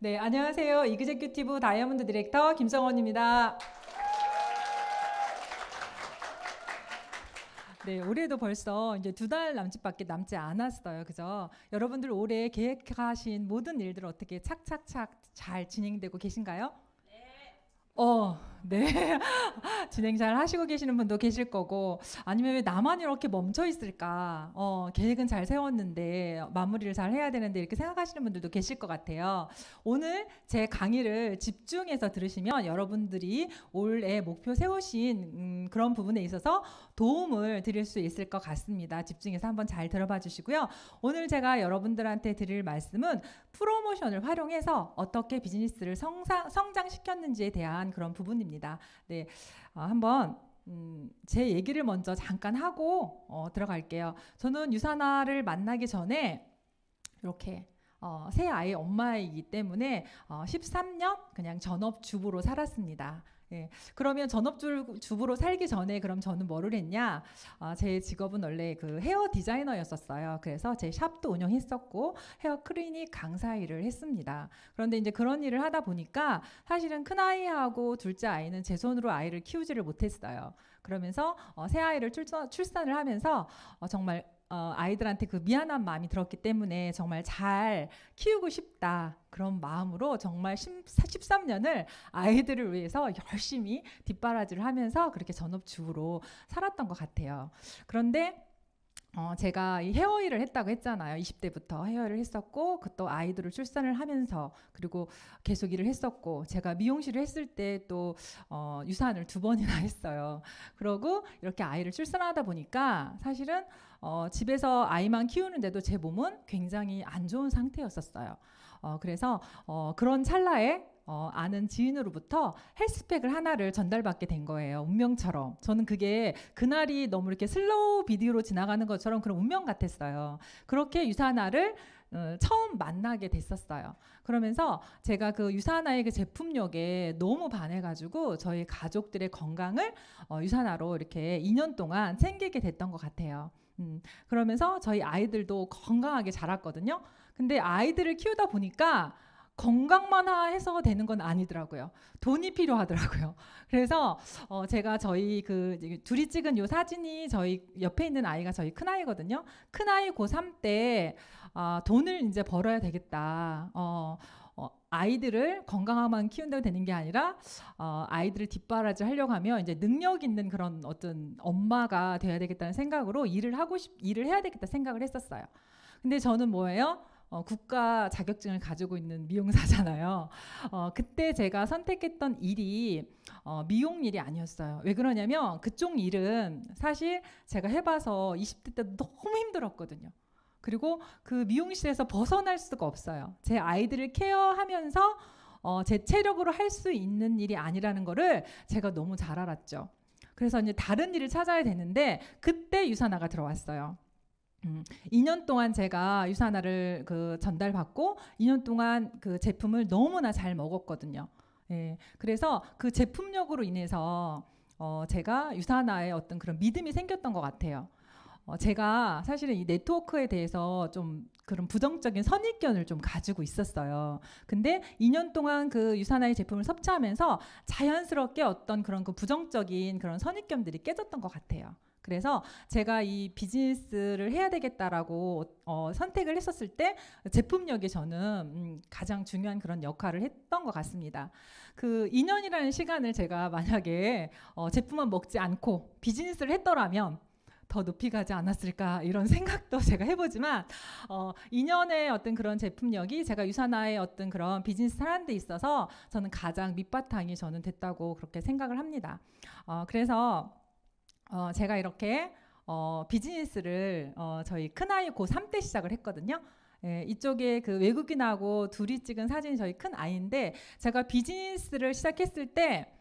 네, 안녕하세요. 이그제큐티브 다이아몬드 디렉터 김성원입니다. 네, 올해도 벌써 이제 두 달 남짓밖에 남지 않았어요. 그죠? 여러분들 올해 계획하신 모든 일들 어떻게 착착착 잘 진행되고 계신가요? 네. 어. 네. 진행 잘 하시고 계시는 분도 계실 거고, 아니면 왜 나만 이렇게 멈춰 있을까? 어, 계획은 잘 세웠는데, 마무리를 잘 해야 되는데, 이렇게 생각하시는 분들도 계실 것 같아요. 오늘 제 강의를 집중해서 들으시면 여러분들이 올해 목표 세우신 음, 그런 부분에 있어서 도움을 드릴 수 있을 것 같습니다. 집중해서 한번 잘 들어봐 주시고요. 오늘 제가 여러분들한테 드릴 말씀은 프로모션을 활용해서 어떻게 비즈니스를 성장, 성장시켰는지에 대한 그런 부분입니다. 부분니다 네, 어, 한번 음, 제 얘기를 먼저 잠깐 하고 어, 들어갈게요. 저는 유사나를 만나기 전에 이렇게 어, 새 아이 엄마이기 때문에 어, 13년 그냥 전업주부로 살았습니다. 예. 그러면 전업주부로 살기 전에 그럼 저는 뭐를 했냐? 아, 제 직업은 원래 그 헤어 디자이너였었어요. 그래서 제 샵도 운영했었고 헤어 클리닉 강사 일을 했습니다. 그런데 이제 그런 일을 하다 보니까 사실은 큰 아이하고 둘째 아이는 제 손으로 아이를 키우지를 못했어요. 그러면서 어, 새 아이를 출산, 출산을 하면서 어, 정말 어, 아이들한테 그 미안한 마음이 들었기 때문에 정말 잘 키우고 싶다. 그런 마음으로 정말 13년을 아이들을 위해서 열심히 뒷바라지를 하면서 그렇게 전업주부로 살았던 것 같아요. 그런데 어, 제가 이 헤어 일을 했다고 했잖아요. 20대부터 헤어 일을 했었고, 그 또 아이들을 출산을 하면서, 그리고 계속 일을 했었고, 제가 미용실을 했을 때 또, 어, 유산을 두 번이나 했어요. 그러고 이렇게 아이를 출산하다 보니까 사실은, 어, 집에서 아이만 키우는데도 제 몸은 굉장히 안 좋은 상태였었어요. 어, 그래서, 어, 그런 찰나에 어, 아는 지인으로부터 헬스팩을 하나를 전달받게 된 거예요. 운명처럼. 저는 그게 그날이 너무 이렇게 슬로우 비디오로 지나가는 것처럼 그런 운명 같았어요. 그렇게 유산화를 어, 처음 만나게 됐었어요. 그러면서 제가 그 유산화의 그 제품력에 너무 반해가지고 저희 가족들의 건강을 어, 유산화로 이렇게 2년 동안 챙기게 됐던 것 같아요. 음, 그러면서 저희 아이들도 건강하게 자랐거든요. 근데 아이들을 키우다 보니까 건강만 해서 되는 건 아니더라고요. 돈이 필요하더라고요. 그래서 어 제가 저희 그 둘이 찍은 요 사진이 저희 옆에 있는 아이가 저희 큰 아이거든요. 큰 아이 고3 때 아, 돈을 이제 벌어야 되겠다. 어, 어, 아이들을 건강하만 키운다고 되는 게 아니라 어, 아이들을 뒷바라지 하려고 하면 이제 능력 있는 그런 어떤 엄마가 돼야 되겠다는 생각으로 일을 하고 싶 일을 해야 되겠다 생각을 했었어요. 근데 저는 뭐예요? 어, 국가 자격증을 가지고 있는 미용사잖아요. 어, 그때 제가 선택했던 일이 어, 미용 일이 아니었어요. 왜 그러냐면 그쪽 일은 사실 제가 해봐서 20대 때 너무 힘들었거든요. 그리고 그 미용실에서 벗어날 수가 없어요. 제 아이들을 케어하면서 어, 제 체력으로 할 수 있는 일이 아니라는 거를 제가 너무 잘 알았죠. 그래서 이제 다른 일을 찾아야 되는데 그때 유산화가 들어왔어요. 음, 2년 동안 제가 유산화를 그 전달받고 2년 동안 그 제품을 너무나 잘 먹었거든요. 예. 그래서 그 제품력으로 인해서 어, 제가 유산화에 어떤 그런 믿음이 생겼던 것 같아요. 어, 제가 사실은 이 네트워크에 대해서 좀 그런 부정적인 선입견을 좀 가지고 있었어요. 근데 2년 동안 그 유산화의 제품을 섭취하면서 자연스럽게 어떤 그런 그 부정적인 그런 선입견들이 깨졌던 것 같아요. 그래서 제가 이 비즈니스를 해야 되겠다라고 어, 선택을 했었을 때 제품력이 저는 음, 가장 중요한 그런 역할을 했던 것 같습니다. 그 2년이라는 시간을 제가 만약에 어, 제품만 먹지 않고 비즈니스를 했더라면 더 높이 가지 않았을까 이런 생각도 제가 해보지만 어, 2년의 어떤 그런 제품력이 제가 유산화의 어떤 그런 비즈니스 사는 데 있어서 저는 가장 밑바탕이 저는 됐다고 그렇게 생각을 합니다. 어, 그래서 어, 제가 이렇게 어, 비즈니스를 어, 저희 큰아이 고3 때 시작을 했거든요. 예, 이쪽에 그 외국인하고 둘이 찍은 사진이 저희 큰아이인데 제가 비즈니스를 시작했을 때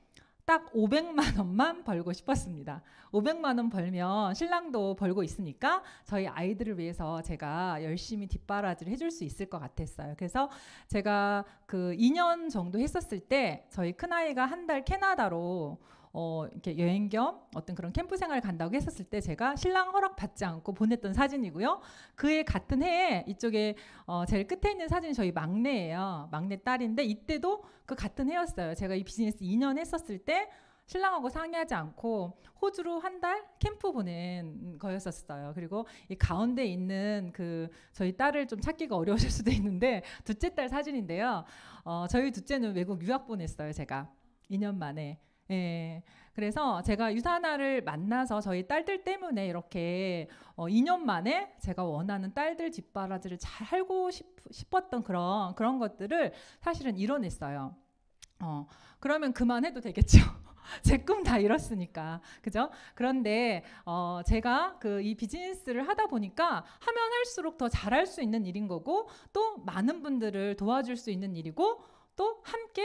딱 500만 원만 벌고 싶었습니다. 500만 원 벌면 신랑도 벌고 있으니까 저희 아이들을 위해서 제가 열심히 뒷바라지를 해줄 수 있을 것 같았어요. 그래서 제가 그 2년 정도 했었을 때 저희 큰아이가 한 달 캐나다로 어, 이렇게 여행 겸 어떤 그런 캠프 생활 을 간다고 했었을 때 제가 신랑 허락 받지 않고 보냈던 사진이고요. 그해 같은 해에 이쪽에 어, 제일 끝에 있는 사진이 저희 막내예요. 막내 딸인데 이때도 그 같은 해였어요. 제가 이 비즈니스 2년 했었을 때 신랑하고 상의하지 않고 호주로 한 달 캠프 보낸 거였었어요. 그리고 이 가운데 있는 그 저희 딸을 좀 찾기가 어려우실 수도 있는데 둘째 딸 사진인데요. 어, 저희 둘째는 외국 유학 보냈어요. 제가 2년 만에. 예. 그래서 제가 유산나를 만나서 저희 딸들 때문에 이렇게 어 2년 만에 제가 원하는 딸들 집바라지를 잘 알고 싶, 싶었던 그런 그런 것들을 사실은 이뤄냈어요. 어, 그러면 그만해도 되겠죠. 제 꿈 다 이뤘으니까. 그죠? 그런데, 어, 제가 그 이 비즈니스를 하다 보니까 하면 할수록 더 잘할 수 있는 일인 거고, 또 많은 분들을 도와줄 수 있는 일이고, 또 함께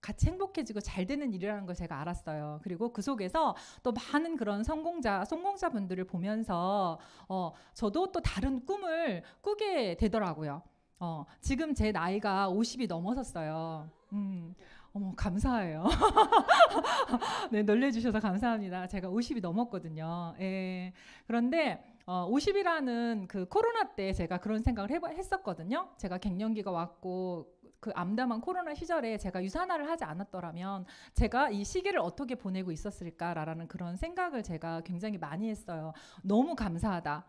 같이 행복해지고 잘 되는 일이라는 걸 제가 알았어요. 그리고 그 속에서 또 많은 그런 성공자, 성공자분들을 보면서 어, 저도 또 다른 꿈을 꾸게 되더라고요. 어, 지금 제 나이가 50이 넘어섰어요. 음, 어머, 감사해요. 네, 놀래주셔서 감사합니다. 제가 50이 넘었거든요. 예. 그런데, 어, 50이라는 그 코로나 때 제가 그런 생각을 해, 했었거든요. 제가 갱년기가 왔고, 그 암담한 코로나 시절에 제가 유산화를 하지 않았더라면 제가 이 시기를 어떻게 보내고 있었을까라는 그런 생각을 제가 굉장히 많이 했어요. 너무 감사하다.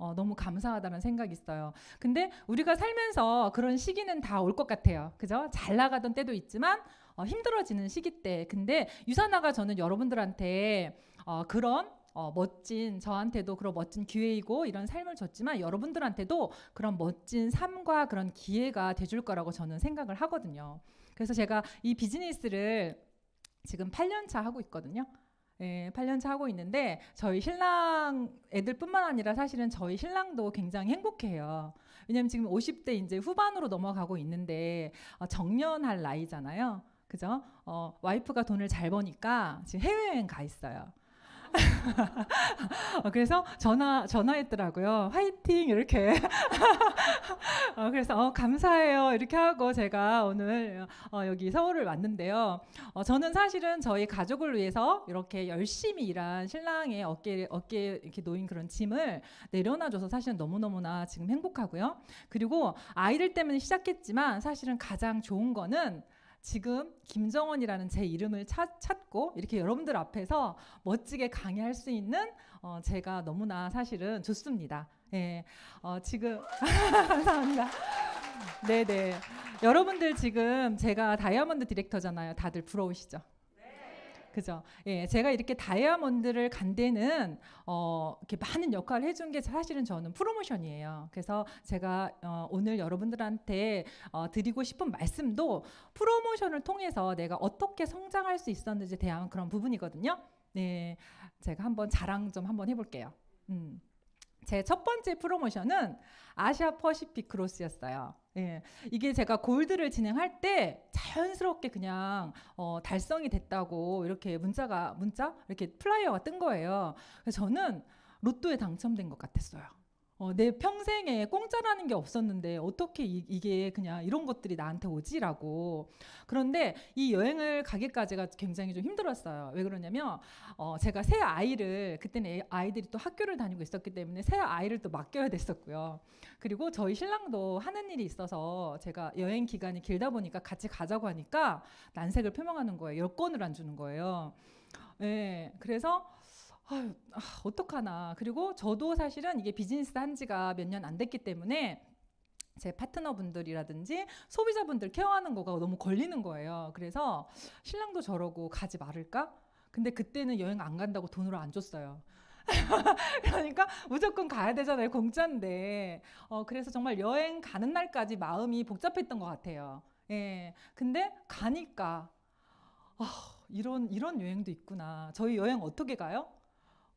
어, 너무 감사하다는 생각이 있어요. 근데 우리가 살면서 그런 시기는 다 올 것 같아요. 그죠? 잘 나가던 때도 있지만 어, 힘들어지는 시기 때. 근데 유산화가 저는 여러분들한테 어, 그런 어, 멋진 저한테도 그런 멋진 기회이고 이런 삶을 줬지만 여러분들한테도 그런 멋진 삶과 그런 기회가 돼줄 거라고 저는 생각을 하거든요. 그래서 제가 이 비즈니스를 지금 8년차 하고 있거든요. 예, 8년차 하고 있는데 저희 신랑 애들뿐만 아니라 사실은 저희 신랑도 굉장히 행복해요. 왜냐면 지금 50대 이제 후반으로 넘어가고 있는데 어, 정년할 나이잖아요. 그죠? 어, 와이프가 돈을 잘 버니까 지금 해외여행 가 있어요. 어, 그래서 전화 전화했더라고요. 화이팅 이렇게. 어, 그래서 어, 감사해요 이렇게 하고 제가 오늘 어, 여기 서울을 왔는데요. 어, 저는 사실은 저희 가족을 위해서 이렇게 열심히 일한 신랑의 어깨 어깨 이렇게 놓인 그런 짐을 내려놔줘서 사실은 너무 너무나 지금 행복하고요. 그리고 아이들 때문에 시작했지만 사실은 가장 좋은 거는 지금 김정원이라는 제 이름을 찾, 찾고 이렇게 여러분들 앞에서 멋지게 강의할 수 있는 어, 제가 너무나 사실은 좋습니다. 예. 어, 지금 감사합니다. 네네. 여러분들 지금 제가 다이아몬드 디렉터잖아요. 다들 부러우시죠? 그죠? 예, 제가 이렇게 다이아몬드를 간 데는 어, 이렇게 많은 역할을 해준 게 사실은 저는 프로모션이에요. 그래서 제가 어, 오늘 여러분들한테 어, 드리고 싶은 말씀도 프로모션을 통해서 내가 어떻게 성장할 수 있었는지 대한 그런 부분이거든요. 네, 제가 한번 자랑 좀 한번 해볼게요. 음. 제첫 번째 프로모션은 아시아 퍼시픽 크로스였어요. 예, 이게 제가 골드를 진행할 때 자연스럽게 그냥 어, 달성이 됐다고 이렇게 문자가 문자 이렇게 플라이어가 뜬 거예요. 그래서 저는 로또에 당첨된 것 같았어요. 어, 내 평생에 공짜라는 게 없었는데 어떻게 이, 게 그냥 이런 것들이 나한테 오지라고. 그런데 이 여행을 가기까지가 굉장히 좀 힘들었어요. 왜 그러냐면 어, 제가 새 아이를 그때는 아이들이 또 학교를 다니고 있었기 때문에 새 아이를 또 맡겨야 됐었고요. 그리고 저희 신랑도 하는 일이 있어서 제가 여행 기간이 길다 보니까 같이 가자고 하니까 난색을 표명하는 거예요. 여권을안 주는 거예요. 예. 네, 그래서 아유, 아, 어떡하나. 그리고 저도 사실은 이게 비즈니스 한 지가 몇 년 안 됐기 때문에 제 파트너분들이라든지 소비자분들 케어하는 거가 너무 걸리는 거예요. 그래서 신랑도 저러고 가지 말을까? 근데 그때는 여행 안 간다고 돈으로 안 줬어요. 그러니까 무조건 가야 되잖아요. 공짜인데. 어, 그래서 정말 여행 가는 날까지 마음이 복잡했던 것 같아요. 예. 근데 가니까, 아, 이런, 이런 여행도 있구나. 저희 여행 어떻게 가요?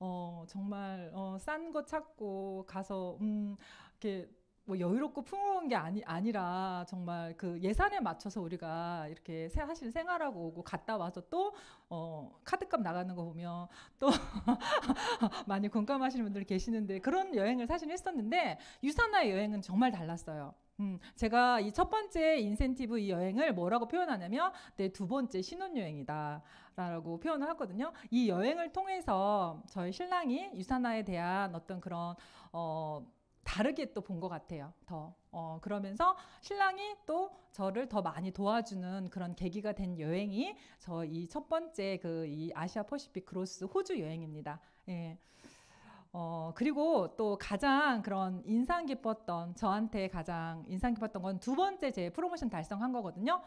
어, 정말 어, 싼 거 찾고 가서 음, 이렇게 뭐 여유롭고 풍요로운 게 아니, 아니라 정말 그 예산에 맞춰서 우리가 이렇게 사실 생활하고 오고 갔다 와서 또 어, 카드값 나가는 거 보면 또 많이 공감하시는 분들 계시는데 그런 여행을 사실 했었는데 유산화의 여행은 정말 달랐어요. 음, 제가 이 첫 번째 인센티브 이 여행을 뭐라고 표현하냐면 내 두 번째 신혼여행이다. 라고 표현을 하거든요. 이 여행을 통해서 저희 신랑이 유산화에 대한 어떤 그런 어 다르게 또 본 것 같아요. 더. 어, 그러면서 신랑이 또 저를 더 많이 도와주는 그런 계기가 된 여행이 저 이 첫 번째 그 이 아시아 퍼시픽 크로스 호주 여행입니다. 예. 어, 그리고 또 가장 그런 인상 깊었던, 저한테 가장 인상 깊었던 건 두 번째 제 프로모션 달성한 거거든요.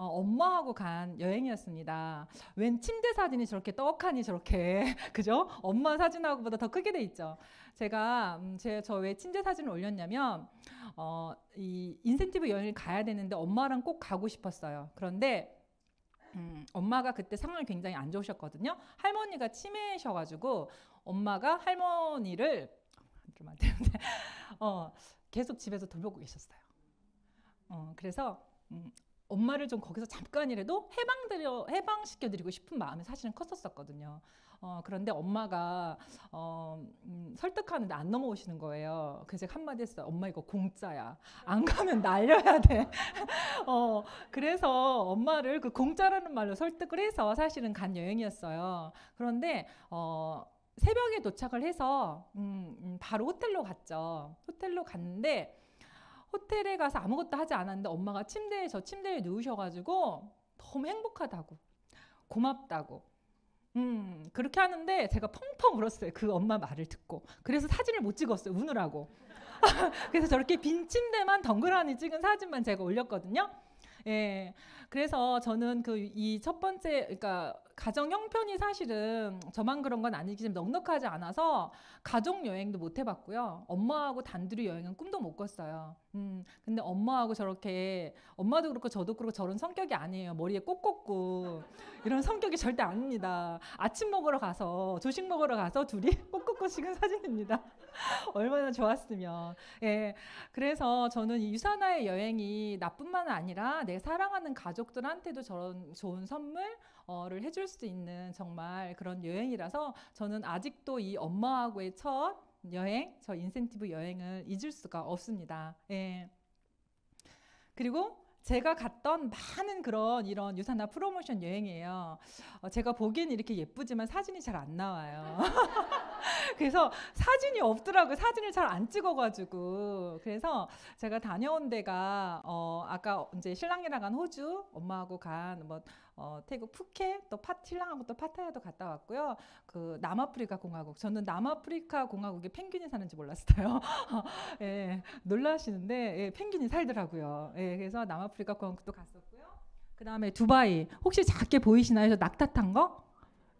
어, 엄마하고 간 여행이었습니다. 웬 침대 사진이 저렇게 떡하니 저렇게 그죠? 엄마 사진하고보다 더 크게 돼 있죠. 제가 음, 제저왜 침대 사진을 올렸냐면 어, 이 인센티브 여행을 가야 되는데 엄마랑 꼭 가고 싶었어요. 그런데 음, 엄마가 그때 상황이 굉장히 안 좋으셨거든요. 할머니가 치매셔가지고 엄마가 할머니를 좀안 되는데 어, 계속 집에서 돌보고 계셨어요. 어, 그래서 음, 엄마를 좀 거기서 잠깐이라도 해방드려 해방시켜드리고 싶은 마음이 사실은 컸었었거든요. 어, 그런데 엄마가 어, 음, 설득하는데 안 넘어오시는 거예요. 그래서 한마디 했어요. 엄마 이거 공짜야. 안 가면 날려야 돼. 어, 그래서 엄마를 그 공짜라는 말로 설득을 해서 사실은 간 여행이었어요. 그런데 어, 새벽에 도착을 해서 음, 음, 바로 호텔로 갔죠. 호텔로 갔는데 호텔에 가서 아무것도 하지 않았는데 엄마가 침대에 저 침대에 누우셔가지고 너무 행복하다고 고맙다고 음 그렇게 하는데 제가 펑펑 울었어요 그 엄마 말을 듣고 그래서 사진을 못 찍었어요 우느라고 그래서 저렇게 빈 침대만 덩그러니 찍은 사진만 제가 올렸거든요 예 그래서 저는 그 이 첫 번째 그러니까 가정 형편이 사실은 저만 그런 건 아니지만 넉넉하지 않아서 가족 여행도 못 해봤고요. 엄마하고 단둘이 여행은 꿈도 못 꿨어요. 음, 근데 엄마하고 저렇게 엄마도 그렇고 저도 그렇고 저런 성격이 아니에요. 머리에 꼭 꽂고 이런 성격이 절대 아닙니다. 아침 먹으러 가서 조식 먹으러 가서 둘이 꼭 꽂고 찍은 사진입니다. 얼마나 좋았으면. 예, 그래서 저는 이 유산화의 여행이 나뿐만 아니라 내 사랑하는 가족들한테도 저런 좋은 선물 어를 해줄 수 있는 정말 그런 여행이라서 저는 아직도 이 엄마하고의 첫 여행, 저 인센티브 여행을 잊을 수가 없습니다. 예. 그리고 제가 갔던 많은 그런 이런 유산화 프로모션 여행이에요. 어, 제가 보기엔 이렇게 예쁘지만 사진이 잘 안 나와요. 그래서 사진이 없더라고요. 사진을 잘 안 찍어가지고. 그래서 제가 다녀온 데가, 어, 아까 이제 신랑이랑 간 호주, 엄마하고 간, 뭐, 어, 태국 푸켓, 또 파, 신랑하고 또 파타야도 갔다 왔고요. 그 남아프리카 공화국. 저는 남아프리카 공화국에 펭귄이 사는지 몰랐어요. 예, 놀라시는데, 예, 펭귄이 살더라고요. 예, 그래서 남아프리카 공화국도 갔었고요. 그 다음에 두바이. 혹시 작게 보이시나요? 저 낙타 탄 거?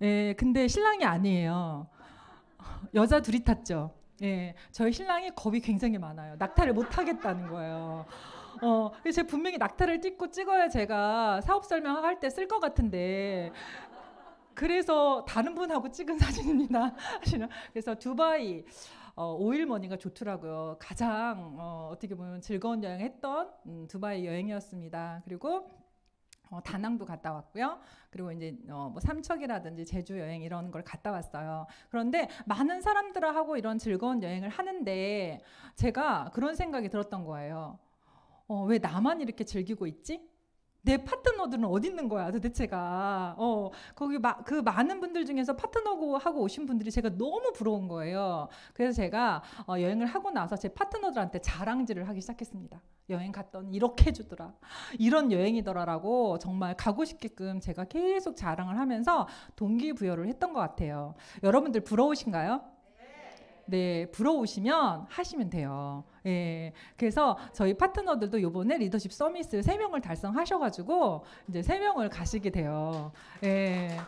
예, 근데 신랑이 아니에요. 여자 둘이 탔죠. 예, 저희 신랑이 겁이 굉장히 많아요. 낙타를 못 하겠다는 거예요. 어, 제가 분명히 낙타를 찍고 찍어야 제가 사업 설명할 때 쓸 것 같은데 그래서 다른 분하고 찍은 사진입니다. 그래서 두바이 어, 오일머니가 좋더라고요. 가장 어, 떻게 보면 즐거운 여행했던 음, 두바이 여행이었습니다. 그리고 어, 다낭도 갔다 왔고요. 그리고 이제 어, 뭐 삼척이라든지 제주 여행 이런 걸 갔다 왔어요. 그런데 많은 사람들하고 이런 즐거운 여행을 하는데 제가 그런 생각이 들었던 거예요. 어, 왜 나만 이렇게 즐기고 있지? 내 파트너들은 어디 있는 거야 도대체가 어 거기 마, 그 많은 분들 중에서 파트너고 하고 오신 분들이 제가 너무 부러운 거예요 그래서 제가 어, 여행을 하고 나서 제 파트너들한테 자랑질을 하기 시작했습니다 여행 갔더니 이렇게 해주더라 이런 여행이더라라고 정말 가고 싶게끔 제가 계속 자랑을 하면서 동기부여를 했던 것 같아요 여러분들 부러우신가요? 네, 부러우시면 하시면 돼요. 예. 그래서 저희 파트너들도 요번에 리더십 서밋을 3명을 달성하셔 가지고 이제 3명을 가시게 돼요. 예.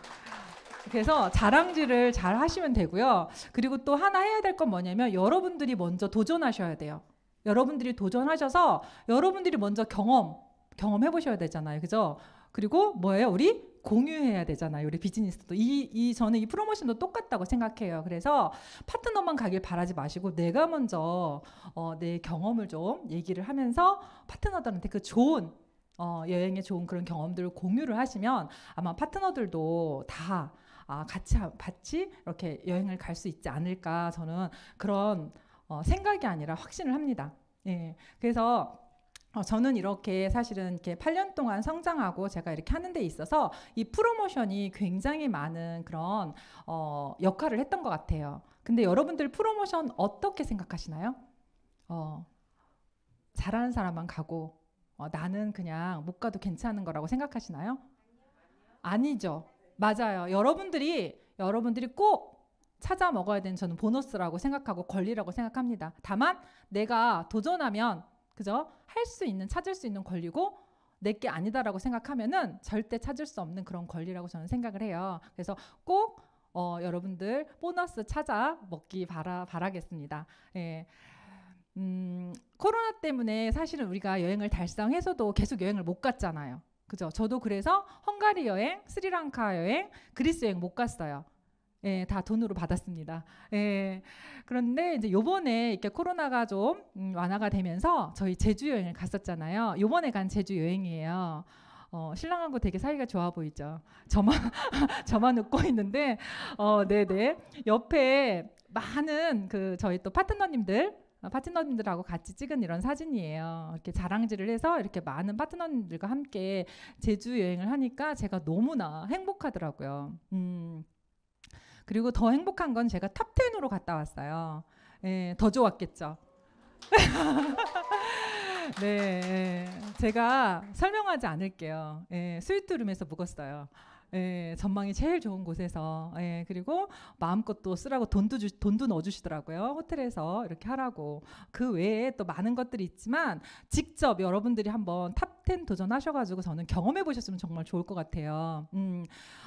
그래서 자랑질을 잘 하시면 되고요. 그리고 또 하나 해야 될 건 뭐냐면 여러분들이 먼저 도전하셔야 돼요. 여러분들이 도전하셔서 여러분들이 먼저 경험 경험해 보셔야 되잖아요. 그죠? 그리고 뭐예요? 우리 공유해야 되잖아요. 우리 비즈니스도 이, 이 저는 이 프로모션도 똑같다고 생각해요. 그래서 파트너만 가길 바라지 마시고 내가 먼저 어, 내 경험을 좀 얘기를 하면서 파트너들한테 그 좋은 어, 여행에 좋은 그런 경험들을 공유를 하시면 아마 파트너들도 다 아, 같이 같이 이렇게 여행을 갈 수 있지 않을까 저는 그런 어, 생각이 아니라 확신을 합니다. 예, 그래서 어, 저는 이렇게 사실은 이렇게 8년 동안 성장하고 제가 이렇게 하는 데 있어서 이 프로모션이 굉장히 많은 그런 어, 역할을 했던 것 같아요. 근데 여러분들 프로모션 어떻게 생각하시나요? 어, 잘하는 사람만 가고 어, 나는 그냥 못 가도 괜찮은 거라고 생각하시나요? 아니죠. 맞아요. 여러분들이 여러분들이 꼭 찾아 먹어야 되는 저는 보너스라고 생각하고 권리라고 생각합니다. 다만 내가 도전하면 그죠? 할수 있는 찾을 수 있는 권리고 내게 아니다라고 생각하면은 절대 찾을 수 없는 그런 권리라고 저는 생각을 해요. 그래서 꼭 어, 여러분들 보너스 찾아 먹기 바라 바라겠습니다. 예. 음, 코로나 때문에 사실은 우리가 여행을 달성해서도 계속 여행을 못 갔잖아요. 그죠? 저도 그래서 헝가리 여행, 스리랑카 여행, 그리스 여행 못 갔어요. 예, 다 돈으로 받았습니다. 예. 그런데 이제 요번에 이렇게 코로나가 좀 음, 완화가 되면서 저희 제주 여행을 갔었잖아요. 요번에 간 제주 여행이에요. 어, 신랑하고 되게 사이가 좋아 보이죠. 저만 저만 웃고 있는데 어, 네, 네. 옆에 많은 그 저희 또 파트너님들 어, 파트너님들하고 같이 찍은 이런 사진이에요. 이렇게 자랑질을 해서 이렇게 많은 파트너님들과 함께 제주 여행을 하니까 제가 너무나 행복하더라고요. 음. 그리고 더 행복한 건 제가 탑텐으로 갔다 왔어요. 예, 더 좋았겠죠. 네, 예, 제가 설명하지 않을게요. 예, 스위트룸에서 묵었어요. 예, 전망이 제일 좋은 곳에서 예, 그리고 마음껏 또 쓰라고 돈도 주, 돈도 넣어주시더라고요 호텔에서 이렇게 하라고 그 외에 또 많은 것들이 있지만 직접 여러분들이 한번 탑10 도전하셔가지고 저는 경험해 보셨으면 정말 좋을 것 같아요. 음,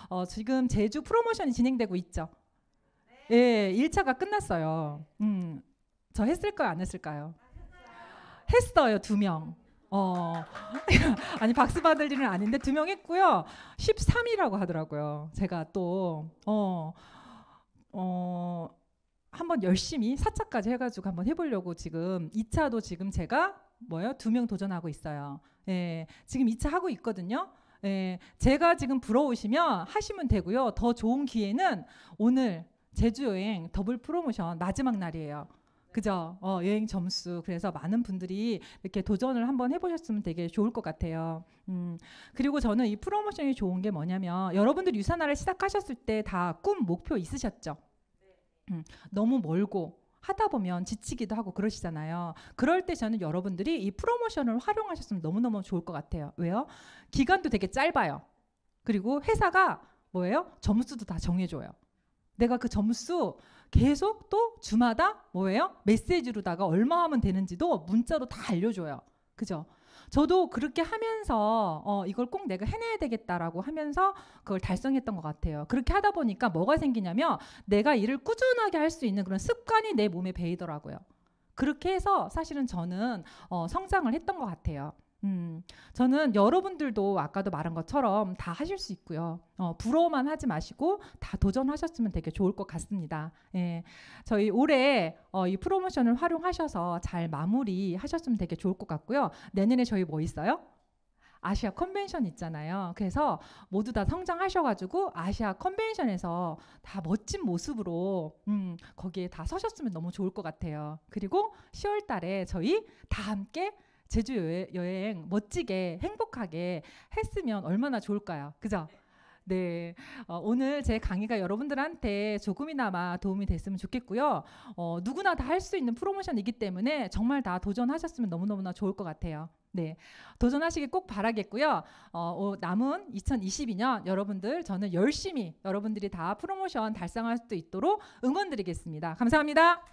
어, 지금 제주 프로모션이 진행되고 있죠. 네. 예, 1차가 끝났어요. 음, 저 했을까요 안 했을까요? 했어요 두 명. 어 아니 박수 받을 일은 아닌데 두 명 했고요. 13이라고 하더라고요. 제가 또어 어, 한 번 열심히 4차까지 해가지고 한 번 해보려고 지금 2차도 지금 제가 뭐요? 두 명 도전하고 있어요. 예, 지금 2차 하고 있거든요. 예, 제가 지금 부러우시면 하시면 되고요. 더 좋은 기회는 오늘 제주 여행 더블 프로모션 마지막 날이에요. 그죠? 어, 여행 점수. 그래서 많은 분들이 이렇게 도전을 한번 해보셨으면 되게 좋을 것 같아요. 음, 그리고 저는 이 프로모션이 좋은 게 뭐냐면 여러분들 유산화를 시작하셨을 때 다 꿈, 목표 있으셨죠? 음, 너무 멀고 하다 보면 지치기도 하고 그러시잖아요. 그럴 때 저는 여러분들이 이 프로모션을 활용하셨으면 너무너무 좋을 것 같아요. 왜요? 기간도 되게 짧아요. 그리고 회사가 뭐예요? 점수도 다 정해줘요. 내가 그 점수 계속 또 주마다 뭐예요? 메시지로다가 얼마 하면 되는지도 문자로 다 알려줘요. 그죠? 저도 그렇게 하면서 어, 이걸 꼭 내가 해내야 되겠다라고 하면서 그걸 달성했던 것 같아요. 그렇게 하다 보니까 뭐가 생기냐면 내가 일을 꾸준하게 할 수 있는 그런 습관이 내 몸에 배이더라고요. 그렇게 해서 사실은 저는 어, 성장을 했던 것 같아요. 음, 저는 여러분들도 아까도 말한 것처럼 다 하실 수 있고요. 어, 부러워만 하지 마시고 다 도전하셨으면 되게 좋을 것 같습니다. 예. 저희 올해 어, 이 프로모션을 활용하셔서 잘 마무리 하셨으면 되게 좋을 것 같고요. 내년에 저희 뭐 있어요? 아시아 컨벤션 있잖아요. 그래서 모두 다 성장하셔가지고 아시아 컨벤션에서 다 멋진 모습으로 음, 거기에 다 서셨으면 너무 좋을 것 같아요. 그리고 10월 달에 저희 다 함께 제주 여행 멋지게 행복하게 했으면 얼마나 좋을까요? 그죠? 네. 어, 오늘 제 강의가 여러분들한테 조금이나마 도움이 됐으면 좋겠고요. 어, 누구나 다 할 수 있는 프로모션이기 때문에 정말 다 도전하셨으면 너무너무나 좋을 것 같아요. 네. 도전하시길 꼭 바라겠고요. 어, 남은 2022년 여러분들 저는 열심히 여러분들이 다 프로모션 달성할 수 있도록 응원드리겠습니다. 감사합니다.